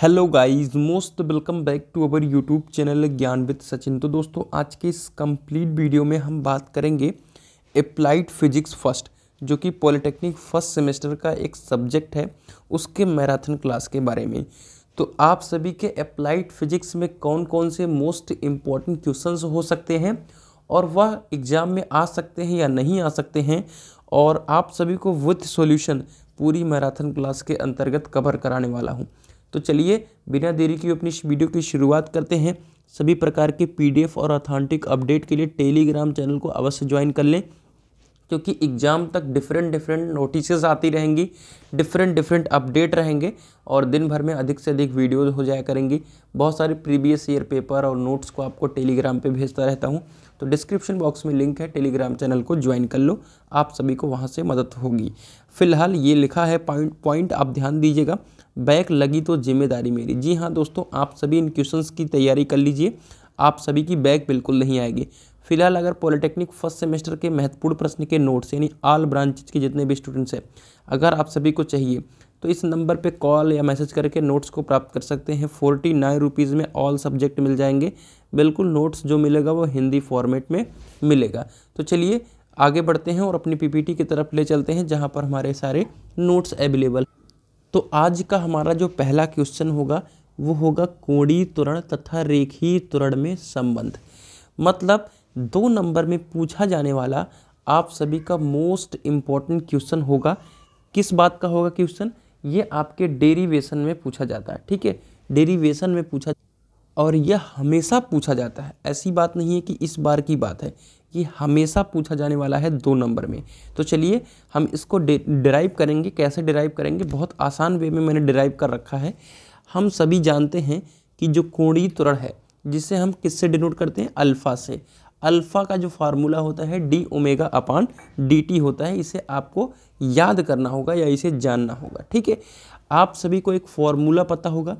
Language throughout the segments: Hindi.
hello guys most welcome back to our YouTube channel Gyan with Sachin तो दोस्तों आज के इस कंप्लीट वीडियो में हम बात करेंगे अप्लाइड फिजिक्स फर्स्ट जो कि पॉलिटेक्निक फर्स्ट सेमेस्टर का एक सब्जेक्ट है उसके मैराथन क्लास के बारे में तो आप सभी के अप्लाइड फिजिक्स में कौन कौन से मोस्ट इम्पॉर्टेंट क्वेश्चन हो सकते हैं और वह एग्ज़ाम में आ सकते हैं या नहीं आ सकते हैं और आप सभी को विथ सोल्यूशन पूरी मैराथन क्लास के अंतर्गत कवर कराने वाला हूँ तो चलिए बिना देरी के अपनी वीडियो की शुरुआत करते हैं सभी प्रकार के पीडीएफ और अथेंटिक अपडेट के लिए टेलीग्राम चैनल को अवश्य ज्वाइन कर लें क्योंकि एग्ज़ाम तक डिफरेंट डिफरेंट नोटिसेज आती रहेंगी डिफरेंट डिफरेंट अपडेट रहेंगे और दिन भर में अधिक से अधिक वीडियोज़ हो जाया करेंगी बहुत सारे प्रीवियस ईयर पेपर और नोट्स को आपको टेलीग्राम पे भेजता रहता हूँ तो डिस्क्रिप्शन बॉक्स में लिंक है टेलीग्राम चैनल को ज्वाइन कर लो आप सभी को वहाँ से मदद होगी फ़िलहाल ये लिखा है पॉइंट पॉइंट आप ध्यान दीजिएगा बैक लगी तो जिम्मेदारी मेरी जी हाँ दोस्तों आप सभी इन क्वेश्चन की तैयारी कर लीजिए आप सभी की बैक बिल्कुल नहीं आएगी फिलहाल अगर पॉलिटेक्निक फर्स्ट सेमेस्टर के महत्वपूर्ण प्रश्न के नोट्स यानी आल ब्रांचेज के जितने भी स्टूडेंट्स हैं अगर आप सभी को चाहिए तो इस नंबर पे कॉल या मैसेज करके नोट्स को प्राप्त कर सकते हैं फोर्टी नाइन रुपीज़ में ऑल सब्जेक्ट मिल जाएंगे बिल्कुल नोट्स जो मिलेगा वो हिंदी फॉर्मेट में मिलेगा तो चलिए आगे बढ़ते हैं और अपनी पीपीटी की तरफ ले चलते हैं जहाँ पर हमारे सारे नोट्स अवेलेबल तो आज का हमारा जो पहला क्वेश्चन होगा वो होगा कोड़ी तुरण तथा रेखी तुरण में संबंध मतलब दो नंबर में पूछा जाने वाला आप सभी का मोस्ट इम्पॉर्टेंट क्वेश्चन होगा किस बात का होगा क्वेश्चन ये आपके डेरीवेशन में पूछा जाता है ठीक है डेरीवेशन में पूछा और यह हमेशा पूछा जाता है ऐसी बात नहीं है कि इस बार की बात है ये हमेशा पूछा जाने वाला है दो नंबर में तो चलिए हम इसको डिराइव करेंगे कैसे डिराइव करेंगे बहुत आसान वे में मैंने डिराइव कर रखा है हम सभी जानते हैं कि जो कोणीय त्वरण है जिसे हम किससे डिनोट करते हैं अल्फ़ा से अल्फ़ा का जो फार्मूला होता है D omega upon D T होता है इसे आपको याद करना होगा या इसे जानना होगा ठीक है आप सभी को एक फार्मूला पता होगा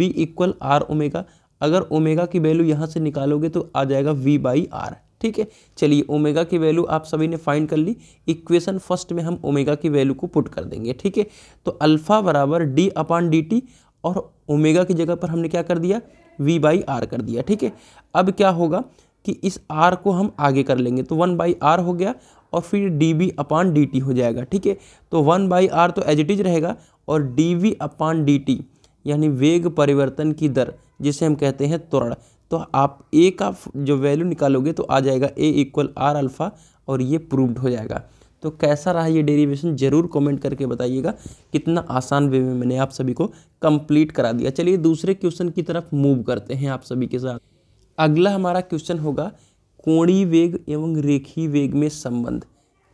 वी इक्वल आर ओमेगा अगर ओमेगा की वैल्यू यहाँ से निकालोगे तो आ जाएगा वी बाई आर ठीक है चलिए ओमेगा की वैल्यू आप सभी ने फाइंड कर ली इक्वेशन फर्स्ट में हम ओमेगा की वैल्यू को पुट कर देंगे ठीक है तो अल्फ़ा बराबर डी अपान डी टी और ओमेगा की जगह पर हमने क्या कर दिया वी बाई आर कर दिया ठीक है अब क्या होगा कि इस आर को हम आगे कर लेंगे तो वन बाई आर हो गया और फिर D B upon D T हो जाएगा ठीक है तो वन बाई आर तो एज इट इज रहेगा और D V upon D T यानी वेग परिवर्तन की दर जिसे हम कहते हैं त्वरण तो आप ए का जो वैल्यू निकालोगे तो आ जाएगा ए इक्वल आर अल्फ़ा और ये प्रूव्ड हो जाएगा तो कैसा रहा ये डेरिवेशन ज़रूर कमेंट करके बताइएगा कितना आसान वे में मैंने आप सभी को कंप्लीट करा दिया चलिए दूसरे क्वेश्चन की तरफ मूव करते हैं आप सभी के साथ अगला हमारा क्वेश्चन होगा कोणी वेग एवं रेखी वेग में संबंध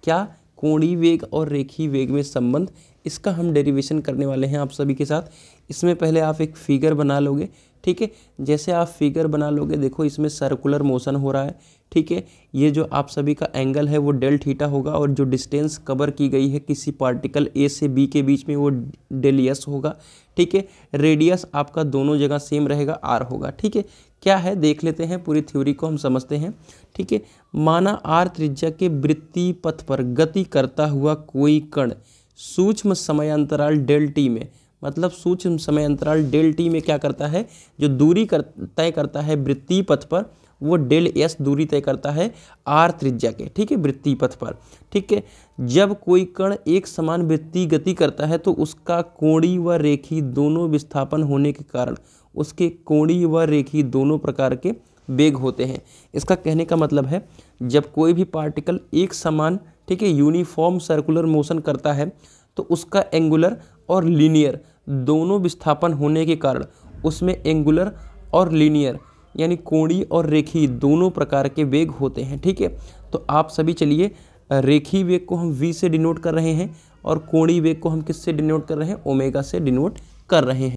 क्या कोणी वेग और रेखी वेग में संबंध इसका हम डेरिवेशन करने वाले हैं आप सभी के साथ इसमें पहले आप एक फिगर बना लोगे ठीक है जैसे आप फिगर बना लोगे देखो इसमें सर्कुलर मोशन हो रहा है ठीक है ये जो आप सभी का एंगल है वो डेल थीटा होगा और जो डिस्टेंस कवर की गई है किसी पार्टिकल ए से बी के बीच में वो डेल यस होगा ठीक है रेडियस आपका दोनों जगह सेम रहेगा आर होगा ठीक है क्या है देख लेते हैं पूरी थ्योरी को हम समझते हैं ठीक है माना आर त्रिज्या के वृत्ति पथ पर गति करता हुआ कोई कण सूक्ष्म समयांतराल डेल्टी में मतलब सूक्ष्म समय अंतराल डेल टी में क्या करता है जो दूरी कर तय करता है वृत्ति पथ पर वो डेल एस दूरी तय करता है आर त्रिज्या के ठीक है वृत्ति पथ पर ठीक है जब कोई कण एक समान वृत्ति गति करता है तो उसका कोणी व रेखी दोनों विस्थापन होने के कारण उसके कोणी व रेखी दोनों प्रकार के वेग होते हैं इसका कहने का मतलब है जब कोई भी पार्टिकल एक समान ठीक है यूनिफॉर्म सर्कुलर मोशन करता है तो उसका एंगुलर और लीनियर दोनों विस्थापन होने के कारण उसमें एंगुलर और लीनियर यानी कोणी और रेखी दोनों प्रकार के वेग होते हैं ठीक है तो आप सभी चलिए रेखी वेग को हम वी से डिनोट कर रहे हैं और कोणी वेग को हम किससे डिनोट कर रहे हैं ओमेगा से डिनोट कर रहे हैं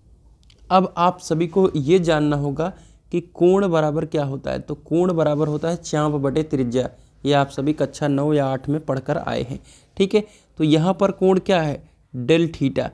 अब आप सभी को ये जानना होगा कि कोण बराबर क्या होता है तो कोण बराबर होता है चाँप बटे त्रिज्या ये आप सभी कक्षा नौ या आठ में पढ़कर आए हैं ठीक है तो यहाँ पर कोण क्या है डेल थीटा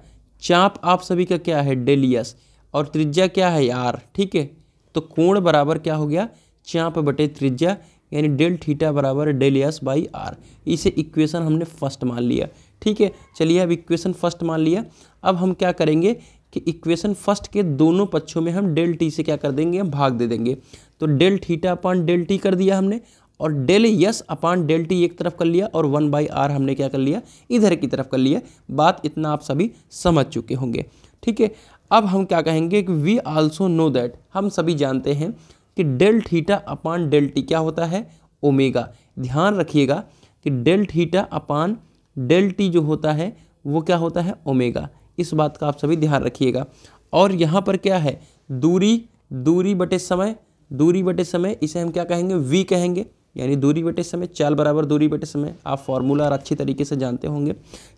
चाप आप सभी का क्या है डेल यस और त्रिज्या क्या है आर ठीक है तो कोण बराबर क्या हो गया चाप बटे त्रिज्या यानी डेल थीटा बराबर डेल यस बाई आर इसे इक्वेशन हमने फर्स्ट मान लिया ठीक है चलिए अब इक्वेशन फर्स्ट मान लिया अब हम क्या करेंगे कि इक्वेशन फर्स्ट के दोनों पक्षों में हम डेल टी से क्या कर देंगे हम भाग दे देंगे तो del theta upon del T कर दिया हमने और del S upon del T एक तरफ कर लिया और वन बाई आर हमने क्या कर लिया इधर की तरफ कर लिया बात इतना आप सभी समझ चुके होंगे ठीक है अब हम क्या कहेंगे कि वी आल्सो नो दैट हम सभी जानते हैं कि del theta upon del T क्या होता है ओमेगा ध्यान रखिएगा कि del theta upon del T जो होता है वो क्या होता है ओमेगा इस बात का आप सभी ध्यान रखिएगा और यहाँ पर क्या है दूरी दूरी बटे समय दूरी बटे समय इसे हम क्या कहेंगे वी कहेंगे यानी दूरी बटे समय चाल बराबर दूरी बटे समय आप फॉर्मूला अच्छी तरीके से जानते होंगे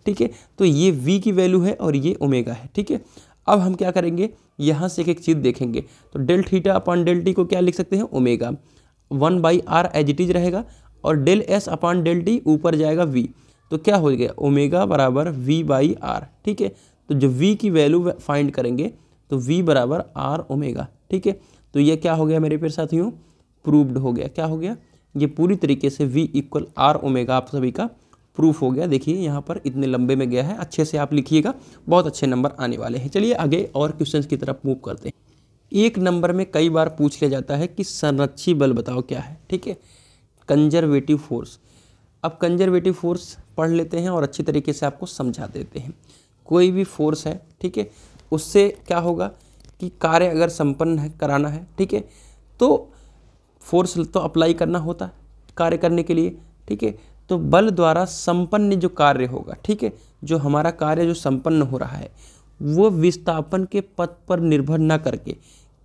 ठीक है तो ये वी की वैल्यू है और ये ओमेगा है ठीक है अब हम क्या करेंगे यहाँ से एक एक चीज़ देखेंगे तो del theta upon del T को क्या लिख सकते हैं omega one by R as it is रहेगा और del S upon del T ऊपर जाएगा वी तो क्या हो गया ओमेगा बराबर वी बाई आर ठीक है तो जो वी की वैल्यू फाइंड करेंगे तो वी बराबर आर ओमेगा ठीक है तो ये क्या हो गया मेरे प्यारे साथियों प्रूव्ड हो गया क्या हो गया ये पूरी तरीके से वी इक्वल आर ओमेगा आप सभी का प्रूफ हो गया देखिए यहाँ पर इतने लंबे में गया है अच्छे से आप लिखिएगा बहुत अच्छे नंबर आने वाले हैं चलिए आगे और क्वेश्चन की तरफ मूव करते हैं एक नंबर में कई बार पूछ लिया जाता है कि संरक्षी बल बताओ क्या है ठीक है कंजर्वेटिव फोर्स अब कंजर्वेटिव फोर्स पढ़ लेते हैं और अच्छी तरीके से आपको समझा देते हैं कोई भी फोर्स है ठीक है उससे क्या होगा कि कार्य अगर संपन्न है कराना है ठीक है तो फोर्स तो अप्लाई करना होता है कार्य करने के लिए ठीक है तो बल द्वारा संपन्न जो कार्य होगा ठीक है जो हमारा कार्य जो संपन्न हो रहा है वो विस्थापन के पथ पर निर्भर न करके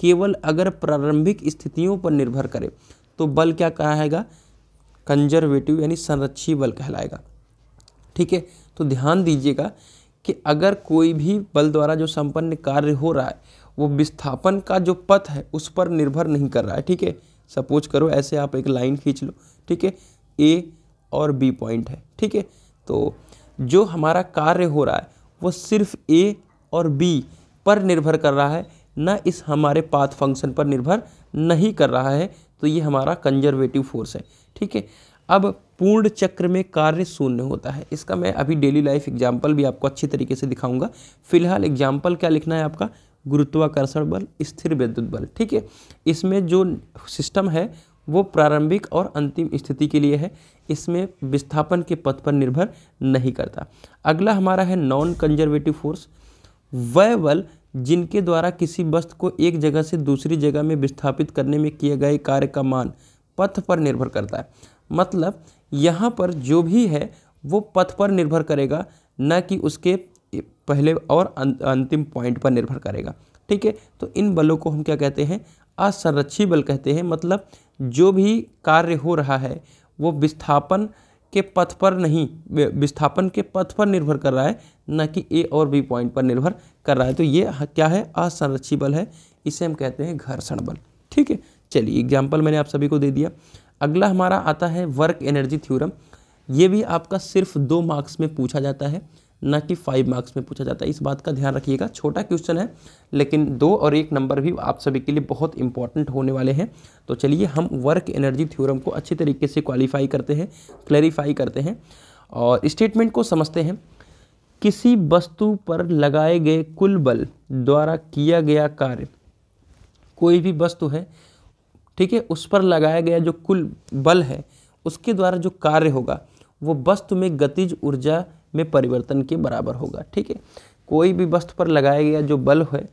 केवल अगर प्रारंभिक स्थितियों पर निर्भर करे तो बल क्या कहेगा कंजर्वेटिव यानी संरक्षी बल कहलाएगा ठीक है तो ध्यान दीजिएगा कि अगर कोई भी बल द्वारा जो संपन्न कार्य हो रहा है वो विस्थापन का जो पथ है उस पर निर्भर नहीं कर रहा है ठीक है सपोज करो ऐसे आप एक लाइन खींच लो ठीक है ए और बी पॉइंट है ठीक है तो जो हमारा कार्य हो रहा है वो सिर्फ ए और बी पर निर्भर कर रहा है ना इस हमारे पाथ फंक्शन पर निर्भर नहीं कर रहा है तो ये हमारा कंजर्वेटिव फोर्स है ठीक है अब पूर्ण चक्र में कार्य शून्य होता है इसका मैं अभी डेली लाइफ एग्जाम्पल भी आपको अच्छी तरीके से दिखाऊंगा फिलहाल एग्जाम्पल क्या लिखना है आपका गुरुत्वाकर्षण बल स्थिर विद्युत बल ठीक है इसमें जो सिस्टम है वो प्रारंभिक और अंतिम स्थिति के लिए है इसमें विस्थापन के पथ पर निर्भर नहीं करता अगला हमारा है नॉन कंजर्वेटिव फोर्स वह बल जिनके द्वारा किसी वस्तु को एक जगह से दूसरी जगह में विस्थापित करने में किए गए कार्य का मान पथ पर निर्भर करता है मतलब यहाँ पर जो भी है वो पथ पर निर्भर करेगा न कि उसके पहले और अं-, अंतिम पॉइंट पर निर्भर करेगा ठीक है तो इन बलों को हम क्या कहते हैं असंरक्षी बल कहते हैं मतलब जो भी कार्य हो रहा है वो विस्थापन के पथ पर नहीं विस्थापन के पथ पर निर्भर कर रहा है न कि ए और बी पॉइंट पर निर्भर कर रहा है तो ये क्या है असंरक्षी बल है इसे हम कहते हैं घर्षण बल ठीक है चलिए एग्जाम्पल मैंने आप सभी को दे दिया अगला हमारा आता है वर्क एनर्जी थ्योरम ये भी आपका सिर्फ दो मार्क्स में पूछा जाता है ना कि फाइव मार्क्स में पूछा जाता है इस बात का ध्यान रखिएगा छोटा क्वेश्चन है लेकिन दो और एक नंबर भी आप सभी के लिए बहुत इंपॉर्टेंट होने वाले हैं तो चलिए हम वर्क एनर्जी थ्योरम को अच्छे तरीके से क्वालिफाई करते हैं क्लैरिफाई करते हैं और स्टेटमेंट को समझते हैं किसी वस्तु पर लगाए गए कुल बल द्वारा किया गया कार्य कोई भी वस्तु है ठीक है उस पर लगाया गया जो कुल बल है उसके द्वारा जो कार्य होगा वो वस्तु में गतिज ऊर्जा में परिवर्तन के बराबर होगा ठीक है कोई भी वस्तु पर लगाया गया जो बल है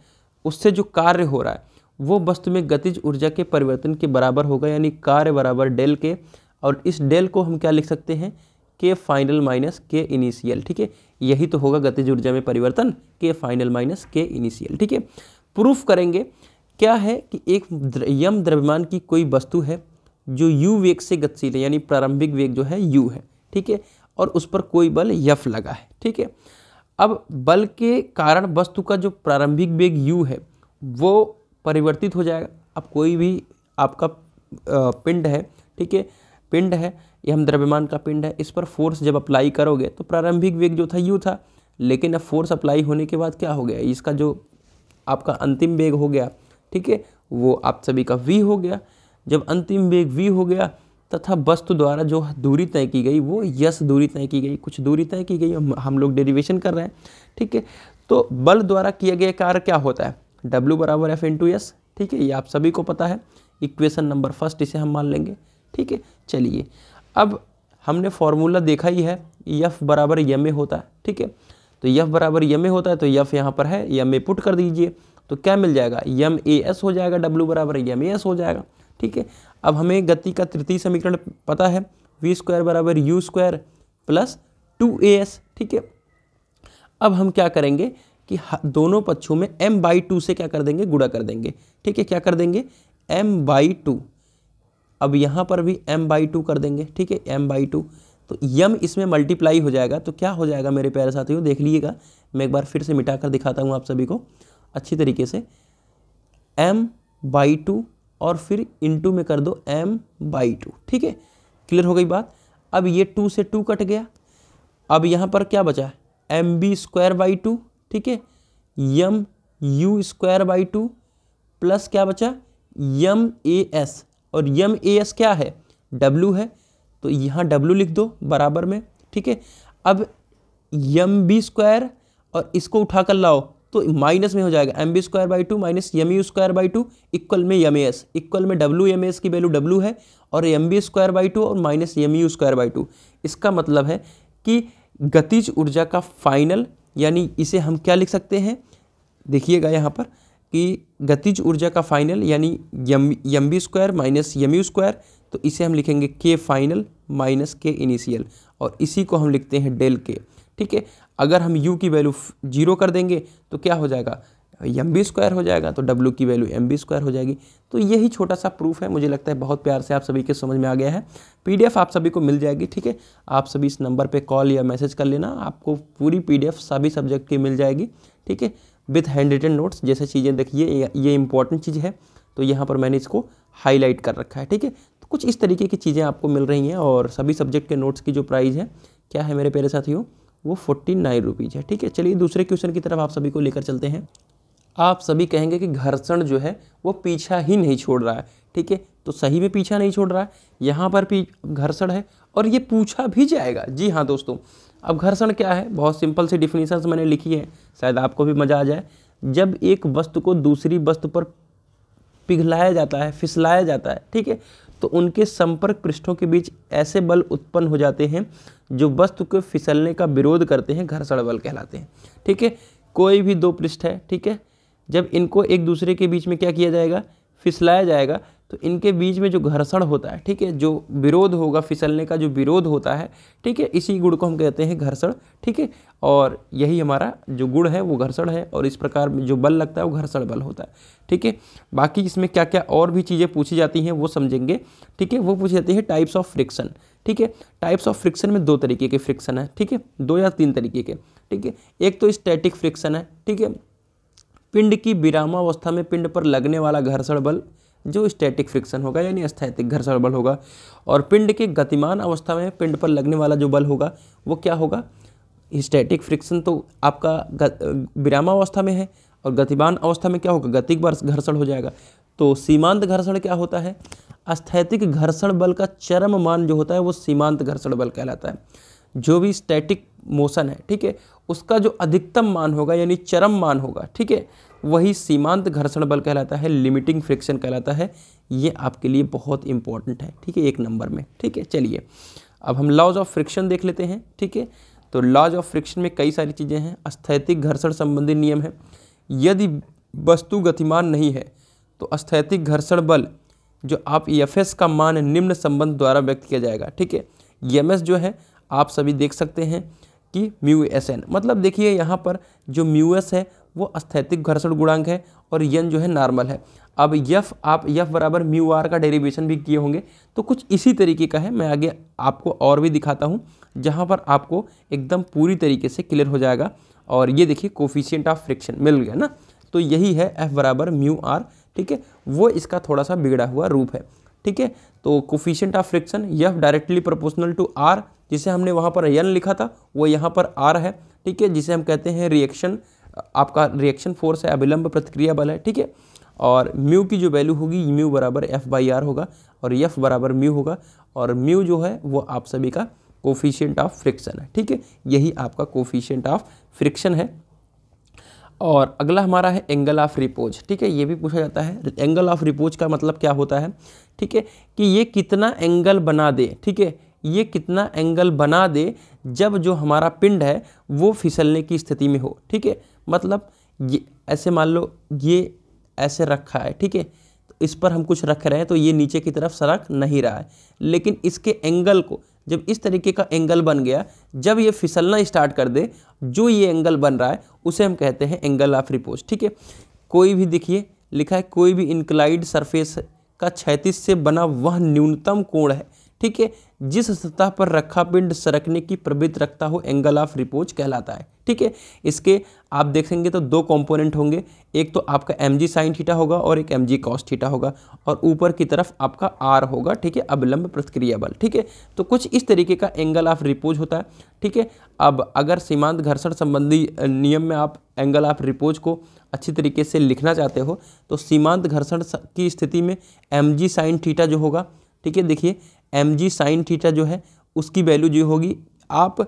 उससे जो कार्य हो रहा है वो वस्तु में गतिज ऊर्जा के परिवर्तन के बराबर होगा यानी कार्य बराबर डेल के और इस डेल को हम क्या लिख सकते हैं के फाइनल माइनस के इनिशियल ठीक है यही तो होगा गतिज ऊर्जा में परिवर्तन के फाइनल माइनस के इनिशियल ठीक है प्रूफ करेंगे क्या है कि एक यम द्रव्यमान की कोई वस्तु है जो यू वेग से गतिशील है यानी प्रारंभिक वेग जो है यू है ठीक है और उस पर कोई बल यफ लगा है ठीक है अब बल के कारण वस्तु का जो प्रारंभिक वेग यू है वो परिवर्तित हो जाएगा अब कोई भी आपका पिंड है ठीक है पिंड है यह हम द्रव्यमान का पिंड है इस पर फोर्स जब अप्लाई करोगे तो प्रारंभिक वेग जो था यू था लेकिन अब फोर्स अप्लाई होने के बाद क्या हो गया इसका जो आपका अंतिम वेग हो गया ठीक है वो आप सभी का वी हो गया जब अंतिम वेग वी हो गया तथा वस्तु द्वारा जो दूरी तय की गई वो यस दूरी तय की गई कुछ दूरी तय की गई हम, लोग डेरिवेशन कर रहे हैं ठीक है तो बल द्वारा किया गया कार्य क्या होता है डब्ल्यू बराबर एफ इंटू यस ठीक है ये आप सभी को पता है इक्वेशन नंबर फर्स्ट इसे हम मान लेंगे ठीक है चलिए अब हमने फॉर्मूला देखा ही है यफ बराबर यम ए होता है ठीक है तो यफ बराबर यम ए होता है तो यफ यहाँ पर है यम ए पुट कर दीजिए तो क्या मिल जाएगा यम ए एस हो जाएगा डब्ल्यू बराबर यम ए एस हो जाएगा ठीक है अब हमें गति का तृतीय समीकरण पता है वी स्क्वायर बराबर U square plus two A S ठीक है अब हम क्या करेंगे कि दोनों पक्षों में m बाई टू से क्या कर देंगे गुड़ा कर देंगे ठीक है क्या कर देंगे m बाई टू अब यहाँ पर भी m बाई टू कर देंगे ठीक है m बाई टू तो यम इसमें मल्टीप्लाई हो जाएगा तो क्या हो जाएगा मेरे प्यारे साथियों देख लीजिएगा मैं एक बार फिर से मिटा कर दिखाता हूँ आप सभी को अच्छी तरीके से एम बाई टू और फिर इनटू में कर दो एम बाई टू ठीक है क्लियर हो गई बात अब ये टू से टू कट गया अब यहाँ पर क्या बचा है M B square by two ठीक है M U square by two plus क्या बचा यम ए एस और यम ए एस क्या है डब्लू है तो यहाँ डब्लू लिख दो बराबर में ठीक है अब यम बी स्क्वायर और इसको उठा कर लाओ तो माइनस में हो जाएगा M B square by two minus M U square by two equal में एम एस इक्वल में डब्ल्यू एम एस की वैल्यू डब्ल्यू है और M B square by two और minus M U square by two इसका मतलब है कि गतिज ऊर्जा का फाइनल यानी इसे हम क्या लिख सकते हैं देखिएगा यहाँ पर कि गतिज ऊर्जा का फाइनल यानी M M B square minus M U square तो इसे हम लिखेंगे के फाइनल माइनस के इनिशियल और इसी को हम लिखते हैं डेल के ठीक है अगर हम यू की वैल्यू जीरो कर देंगे तो क्या हो जाएगा एम बी स्क्वायर हो जाएगा तो डब्ल्यू की वैल्यू एम बी स्क्वायर हो जाएगी तो यही छोटा सा प्रूफ है मुझे लगता है बहुत प्यार से आप सभी के समझ में आ गया है पीडीएफ आप सभी को मिल जाएगी ठीक है आप सभी इस नंबर पे कॉल या मैसेज कर लेना आपको पूरी पीडीएफ सभी सब्जेक्ट की मिल जाएगी ठीक है विथ हैंड रिटन नोट्स जैसे चीज़ें देखिए ये इंपॉर्टेंट चीज़ है तो यहाँ पर मैंने इसको हाईलाइट कर रखा है ठीक है कुछ इस तरीके की चीज़ें आपको मिल रही हैं और सभी सब्जेक्ट के नोट्स की जो प्राइस है क्या है मेरे प्यारे साथियों वो फोर्टी नाइन रुपीज़ है ठीक है चलिए दूसरे क्वेश्चन की तरफ आप सभी को लेकर चलते हैं आप सभी कहेंगे कि घर्षण जो है वो पीछा ही नहीं छोड़ रहा है ठीक है तो सही में पीछा नहीं छोड़ रहा है यहाँ पर भी घर्षण है और ये पूछा भी जाएगा जी हाँ दोस्तों अब घर्षण क्या है बहुत सिंपल सी डिफिनीशन मैंने लिखी है शायद आपको भी मज़ा आ जाए जब एक वस्तु को दूसरी वस्तु पर पिघलाया जाता है फिसलाया जाता है ठीक है तो उनके संपर्क पृष्ठों के बीच ऐसे बल उत्पन्न हो जाते हैं जो वस्तु के फिसलने का विरोध करते हैं घर्षण बल कहलाते हैं ठीक है कोई भी दो पृष्ठ है ठीक है जब इनको एक दूसरे के बीच में क्या किया जाएगा फिसलाया जाएगा तो इनके बीच में जो घर्षण होता है ठीक है जो विरोध होगा फिसलने का जो विरोध होता है ठीक है इसी गुण को हम कहते हैं घर्षण ठीक है और यही हमारा जो गुण है वो घर्षण है और इस प्रकार जो बल लगता है वो घर्षण बल होता है ठीक है बाकी इसमें क्या क्या और भी चीज़ें पूछी जाती हैं वो समझेंगे ठीक है वो पूछी जाती है टाइप्स ऑफ फ्रिक्शन ठीक है टाइप्स ऑफ फ्रिक्शन में दो तरीके के फ्रिक्शन है ठीक है दो या तीन तरीके के ठीक है एक तो स्टैटिक फ्रिक्शन है ठीक है पिंड की विरामावस्था में पिंड पर लगने वाला घर्षण बल जो स्टैटिक फ्रिक्शन होगा यानी अस्थैतिक घर्षण बल होगा और पिंड के गतिमान अवस्था में पिंड पर लगने वाला जो बल होगा वो क्या होगा स्टैटिक फ्रिक्शन तो आपका विरामावस्था में है और गतिमान अवस्था में क्या होगा गतिक घर्षण हो जाएगा तो सीमांत घर्षण क्या होता है अस्थैतिक घर्षण बल का चरम मान जो होता है वो सीमांत घर्षण बल कहलाता है जो भी स्टैटिक मोशन है ठीक है उसका जो अधिकतम मान होगा यानी चरम मान होगा ठीक है वही सीमांत घर्षण बल कहलाता है लिमिटिंग फ्रिक्शन कहलाता है ये आपके लिए बहुत इंपॉर्टेंट है ठीक है एक नंबर में ठीक है चलिए अब हम लॉज ऑफ फ्रिक्शन देख लेते हैं ठीक है तो लॉज ऑफ फ्रिक्शन में कई सारी चीज़ें हैं अस्थैतिक घर्षण संबंधी नियम है यदि वस्तु गतिमान नहीं है तो अस्थैतिक घर्षण बल जो आप ई e का मान निम्न संबंध द्वारा व्यक्त किया जाएगा ठीक है ई e जो है आप सभी देख सकते हैं कि म्यू एस एन मतलब देखिए यहाँ पर जो म्यू एस है वो अस्थैतिक घर्षण गुणांक है और यन जो है नॉर्मल है अब यफ आप यफ बराबर म्यू आर का डेरिवेशन भी किए होंगे तो कुछ इसी तरीके का है मैं आगे आपको और भी दिखाता हूँ जहाँ पर आपको एकदम पूरी तरीके से क्लियर हो जाएगा और ये देखिए कोफिशियंट ऑफ फ्रिक्शन मिल गया ना तो यही है एफ बराबर म्यू आर ठीक है वो इसका थोड़ा सा बिगड़ा हुआ रूप है ठीक है तो coefficient of friction F directly proportional to R जिसे हमने वहाँ पर यन लिखा था वो यहाँ पर आर है ठीक है जिसे हम कहते हैं रिएक्शन आपका रिएक्शन फोर्स है अभिलंब प्रतिक्रिया बल है ठीक है और म्यू की जो वैल्यू होगी म्यू बराबर एफ बाई आर होगा और एफ बराबर म्यू होगा और म्यू जो है वो आप सभी का कोफिशियंट ऑफ फ्रिक्शन है ठीक है यही आपका कोफिशियंट ऑफ फ्रिक्शन है और अगला हमारा है एंगल ऑफ रिपोज ठीक है ये भी पूछा जाता है एंगल ऑफ रिपोज का मतलब क्या होता है ठीक है कि ये कितना एंगल बना दे ठीक है ये कितना एंगल बना दे जब जो हमारा पिंड है वो फिसलने की स्थिति में हो ठीक है मतलब ये ऐसे मान लो ये ऐसे रखा है ठीक है तो इस पर हम कुछ रख रहे हैं तो ये नीचे की तरफ सरक नहीं रहा है लेकिन इसके एंगल को जब इस तरीके का एंगल बन गया जब ये फिसलना स्टार्ट कर दे जो ये एंगल बन रहा है उसे हम कहते हैं एंगल ऑफ रिपोज ठीक है कोई भी देखिए लिखा है कोई भी इंक्लाइड सरफेस का छैतीस से बना वह न्यूनतम कोण है ठीक है जिस सतह पर रखा पिंड सरकने की प्रवृत्ति रखता हो एंगल ऑफ रिपोज कहलाता है ठीक है इसके आप देखेंगे तो दो कंपोनेंट होंगे एक तो आपका एम जी साइन ठीठा होगा और एक एम जी कॉस ठीठा होगा और ऊपर की तरफ आपका आर होगा ठीक है अवलंब प्रतिक्रिया बल ठीक है तो कुछ इस तरीके का एंगल ऑफ रिपोज होता है ठीक है अब अगर सीमांत घर्षण संबंधी नियम में आप एंगल ऑफ रिपोज को अच्छी तरीके से लिखना चाहते हो तो सीमांत घर्षण की स्थिति में एम जी साइन ठीठा जो होगा ठीक है देखिए एम जी साइन थीटा जो है उसकी वैल्यू जो होगी आप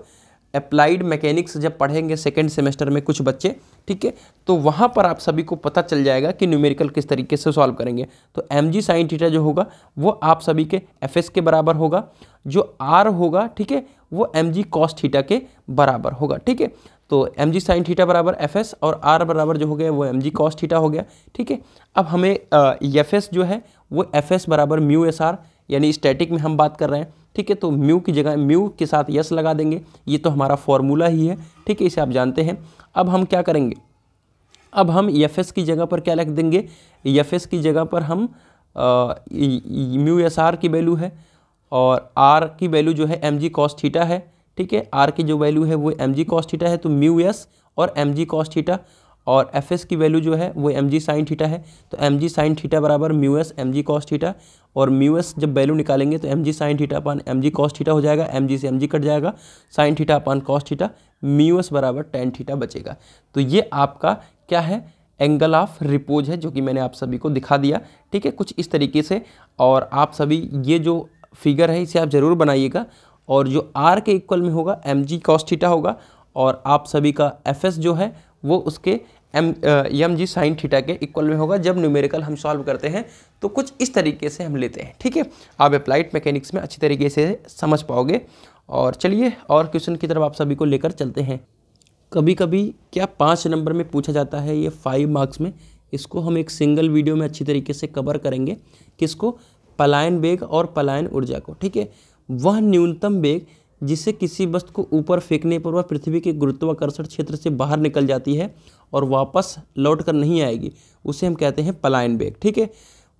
अप्लाइड मैकेनिक्स जब पढ़ेंगे सेकेंड सेमेस्टर में कुछ बच्चे ठीक है तो वहाँ पर आप सभी को पता चल जाएगा कि न्यूमेरिकल किस तरीके से सॉल्व करेंगे तो एम जी साइन थीटा जो होगा वो आप सभी के एफ एस के बराबर होगा जो आर होगा ठीक है वो एम जी कॉस थीटा के बराबर होगा ठीक है तो एम जी साइन थीटा बराबर एफ एस और आर बराबर जो हो गया वो एम जी कॉस थीटा हो गया ठीक है अब हमें एफ एस जो है वो एफ एस बराबर म्यू एस आर यानी स्टैटिक में हम बात कर रहे हैं ठीक है तो म्यू की जगह म्यू के साथ यस लगा देंगे ये तो हमारा फॉर्मूला ही है ठीक है इसे आप जानते हैं अब हम क्या करेंगे अब हम एफ की जगह पर क्या लिख देंगे एफ की जगह पर हम म्यू एस आर की वैल्यू है और आर की वैल्यू जो है एम जी कॉस थीटा है ठीक है आर की जो वैल्यू है वो एम जी कॉस थीटा है तो म्यू एस और एम जी कॉस थीटा और एफ एस की वैल्यू जो है वो एम जी साइन थीटा है तो एम जी साइन थीटा बराबर mu S M G cos और म्यू एस जब वैल्यू निकालेंगे तो M G sine theta upon M G cos theta हो जाएगा एम जी से एम जी कट जाएगा sine theta upon cos theta mu S बराबर टेन थीटा बचेगा तो ये आपका क्या है एंगल ऑफ रिपोज है जो कि मैंने आप सभी को दिखा दिया ठीक है कुछ इस तरीके से और आप सभी ये जो फिगर है इसे आप ज़रूर बनाइएगा और जो आर के इक्वल में होगा एम जी कॉस होगा और आप सभी का एफ एस जो है वो उसके M M G sine theta के इक्वल में होगा जब न्यूमेरिकल हम सॉल्व करते हैं तो कुछ इस तरीके से हम लेते हैं ठीक है आप अप्लाइड मैकेनिक्स में अच्छी तरीके से समझ पाओगे और चलिए और क्वेश्चन की तरफ आप सभी को लेकर चलते हैं कभी कभी क्या पाँच नंबर में पूछा जाता है ये फाइव मार्क्स में इसको हम एक सिंगल वीडियो में अच्छी तरीके से कवर करेंगे किसको पलायन बेग और पलायन ऊर्जा को ठीक है वह न्यूनतम बेग जिससे किसी वस्तु को ऊपर फेंकने पर वह पृथ्वी के गुरुत्वाकर्षण क्षेत्र से बाहर निकल जाती है और वापस लौट कर नहीं आएगी उसे हम कहते हैं पलायन बेग ठीक है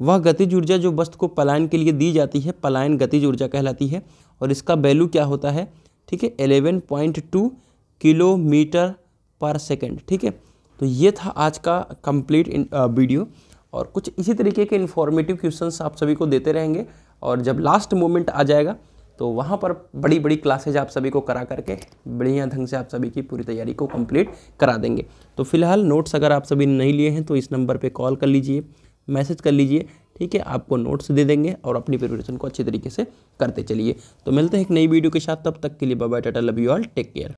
वह गतिज ऊर्जा जो वस्तु को पलायन के लिए दी जाती है पलायन गतिज ऊर्जा कहलाती है और इसका वैल्यू क्या होता है ठीक है एलेवन पॉइंट टू किलोमीटर पर सेकेंड ठीक है तो ये था आज का कंप्लीट वीडियो और कुछ इसी तरीके के इन्फॉर्मेटिव क्वेश्चंस आप सभी को देते रहेंगे और जब लास्ट मोमेंट आ जाएगा तो वहाँ पर बड़ी बड़ी क्लासेज आप सभी को करा करके बढ़िया ढंग से आप सभी की पूरी तैयारी को कंप्लीट करा देंगे तो फिलहाल नोट्स अगर आप सभी नहीं लिए हैं तो इस नंबर पर कॉल कर लीजिए मैसेज कर लीजिए ठीक है आपको नोट्स दे देंगे और अपनी प्रिपरेशन को अच्छे तरीके से करते चलिए तो मिलते हैं एक नई वीडियो के साथ तब तक के लिए बाय टाटा love you all take care